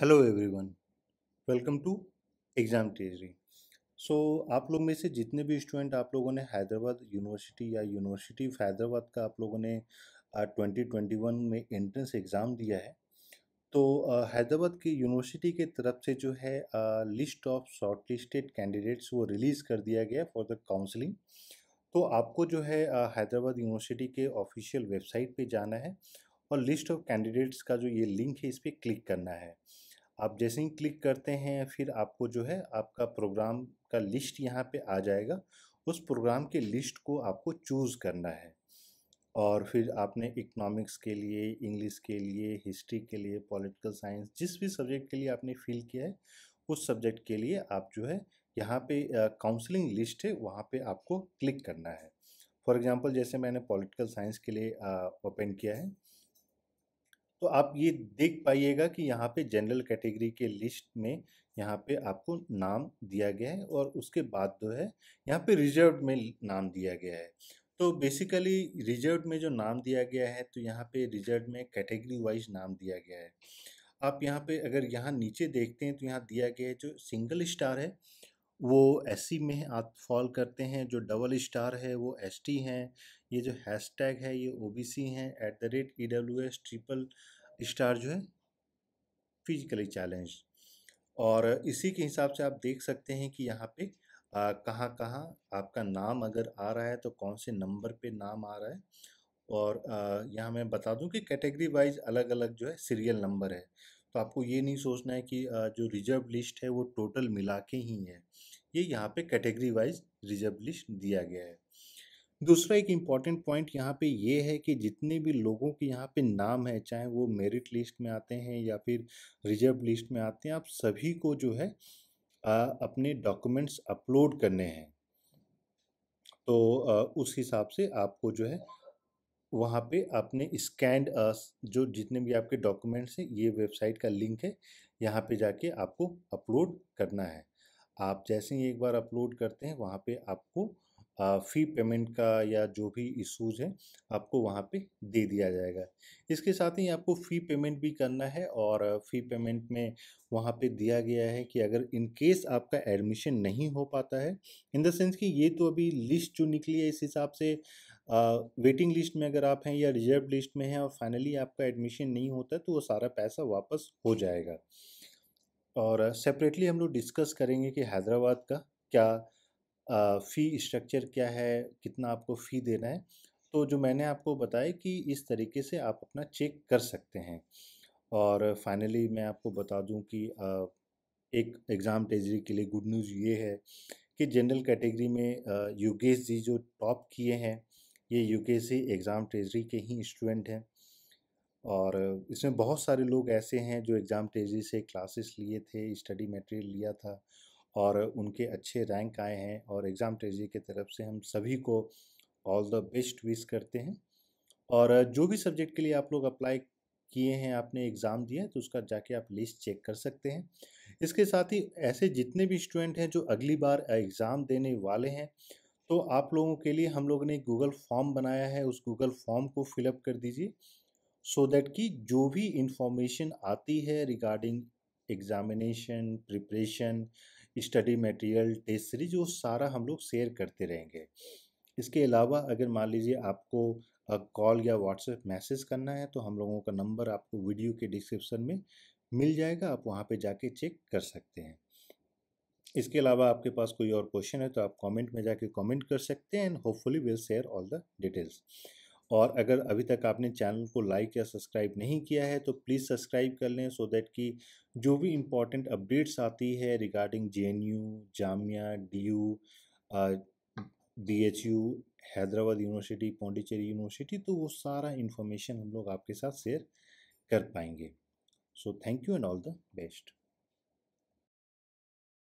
hello everyone welcome to exam treasury so आप लोग में से जितने भी स्टूडेंट आप लोगों ने हैदराबाद यूनिवर्सिटी या यूनिवर्सिटी ऑफ हैदराबाद का आप लोगों ने ट्वेंटी ट्वेंटी वन में एंट्रेंस एग्ज़ाम दिया है तो हैदराबाद की यूनिवर्सिटी के तरफ से जो है list of shortlisted candidates वो रिलीज़ कर दिया गया फॉर द काउंसलिंग तो आपको जो है हैदराबाद यूनिवर्सिटी के ऑफिशियल वेबसाइट पे जाना है और लिस्ट ऑफ कैंडिडेट्स का जो ये लिंक है इस पर क्लिक करना है आप जैसे ही क्लिक करते हैं फिर आपको जो है आपका प्रोग्राम का लिस्ट यहाँ पे आ जाएगा उस प्रोग्राम के लिस्ट को आपको चूज़ करना है और फिर आपने इकोनॉमिक्स के लिए इंग्लिश के लिए हिस्ट्री के लिए पॉलिटिकल साइंस जिस भी सब्जेक्ट के लिए आपने फ़िल किया है उस सब्जेक्ट के लिए आप जो है यहाँ पे काउंसलिंग लिस्ट है वहाँ पे आपको क्लिक करना है फॉर एग्ज़ाम्पल जैसे मैंने पॉलिटिकल साइंस के लिए ओपन किया है तो आप ये देख पाइएगा कि यहाँ पे जनरल कैटेगरी के लिस्ट में यहाँ पे आपको नाम दिया गया है और उसके बाद जो है यहाँ पे रिजर्व में नाम दिया गया है तो बेसिकली रिजर्व में जो नाम दिया गया है तो यहाँ पे रिजर्व में कैटेगरी वाइज नाम दिया गया है आप यहाँ पे अगर यहाँ नीचे देखते हैं तो यहाँ दिया गया है जो सिंगल स्टार है वो एस e में आप फॉल करते हैं जो डबल स्टार है वो एस हैं ये जो हैश टैग है ये ओ बी सी है at the rate E W S triple star जो है फिजिकली चैलेंज और इसी के हिसाब से आप देख सकते हैं कि यहाँ पे कहाँ कहाँ आपका नाम अगर आ रहा है तो कौन से नंबर पे नाम आ रहा है और यहाँ मैं बता दूँ कि कैटेगरी वाइज अलग अलग जो है सीरियल नंबर है तो आपको ये नहीं सोचना है कि जो रिजर्व लिस्ट है वो टोटल मिला के ही है ये यहाँ पे कैटेगरी वाइज रिजर्व लिस्ट दिया गया है दूसरा एक इम्पॉर्टेंट पॉइंट यहाँ पे ये है कि जितने भी लोगों के यहाँ पे नाम है चाहे वो मेरिट लिस्ट में आते हैं या फिर रिजर्व लिस्ट में आते हैं आप सभी को जो है आ, अपने डॉक्यूमेंट्स अपलोड करने हैं तो आ, उस हिसाब से आपको जो है वहाँ पे आपने स्कैंड जो जितने भी आपके डॉक्यूमेंट्स हैं ये वेबसाइट का लिंक है यहाँ पे जाके आपको अपलोड करना है आप जैसे ही एक बार अपलोड करते हैं वहाँ पे आपको फ़ी पेमेंट का या जो भी इशूज़ हैं आपको वहाँ पे दे दिया जाएगा इसके साथ ही आपको फ़ी पेमेंट भी करना है और फ़ी पेमेंट में वहाँ पे दिया गया है कि अगर इन केस आपका एडमिशन नहीं हो पाता है इन द सेंस कि ये तो अभी लिस्ट जो निकली है इस हिसाब से वेटिंग लिस्ट में अगर आप हैं या रिजर्व लिस्ट में हैं और फाइनली आपका एडमिशन नहीं होता तो वो सारा पैसा वापस हो जाएगा और सेपरेटली हम लोग डिस्कस करेंगे कि हैदराबाद का क्या फ़ी स्ट्रक्चर क्या है कितना आपको फ़ी देना है तो जो मैंने आपको बताया कि इस तरीके से आप अपना चेक कर सकते हैं और फाइनली मैं आपको बता दूं कि एक एग्ज़ाम ट्रेजरी के लिए गुड न्यूज़ ये है कि जनरल कैटेगरी में योगेश जी जो टॉप किए हैं ये यूकेस जी एग्ज़ाम ट्रेजरी के ही स्टूडेंट हैं और इसमें बहुत सारे लोग ऐसे हैं जो एग्ज़ाम ट्रेजरी से क्लासेस लिए थे स्टडी मटेरियल लिया था और उनके अच्छे रैंक आए हैं और एग्ज़ाम ट्रेजी की तरफ से हम सभी को ऑल द बेस्ट विश करते हैं और जो भी सब्जेक्ट के लिए आप लोग अप्लाई किए हैं आपने एग्ज़ाम दिया है तो उसका जाके आप लिस्ट चेक कर सकते हैं इसके साथ ही ऐसे जितने भी स्टूडेंट हैं जो अगली बार एग्ज़ाम देने वाले हैं तो आप लोगों के लिए हम लोगों ने गूगल फॉर्म बनाया है उस गूगल फॉर्म को फिलअप कर दीजिए सो दैट कि जो भी इंफॉर्मेशन आती है regarding examination preparation study material test series वो सारा हम लोग शेयर करते रहेंगे इसके अलावा अगर मान लीजिए आपको कॉल या व्हाट्सएप मैसेज करना है तो हम लोगों का नंबर आपको वीडियो के डिस्क्रिप्शन में मिल जाएगा आप वहाँ पे जाके चेक कर सकते हैं इसके अलावा आपके पास कोई और क्वेश्चन है तो आप कमेंट में जाके कमेंट कर सकते हैं and hopefully will share all the details और अगर अभी तक आपने चैनल को लाइक या सब्सक्राइब नहीं किया है तो प्लीज़ सब्सक्राइब कर लें सो दैट कि जो भी इम्पोर्टेंट अपडेट्स आती है regarding J N U Jamia D U D H U Hyderabad university Pondicherry university तो वो सारा इन्फॉर्मेशन हम लोग आपके साथ शेयर कर पाएंगे so thank you and all the best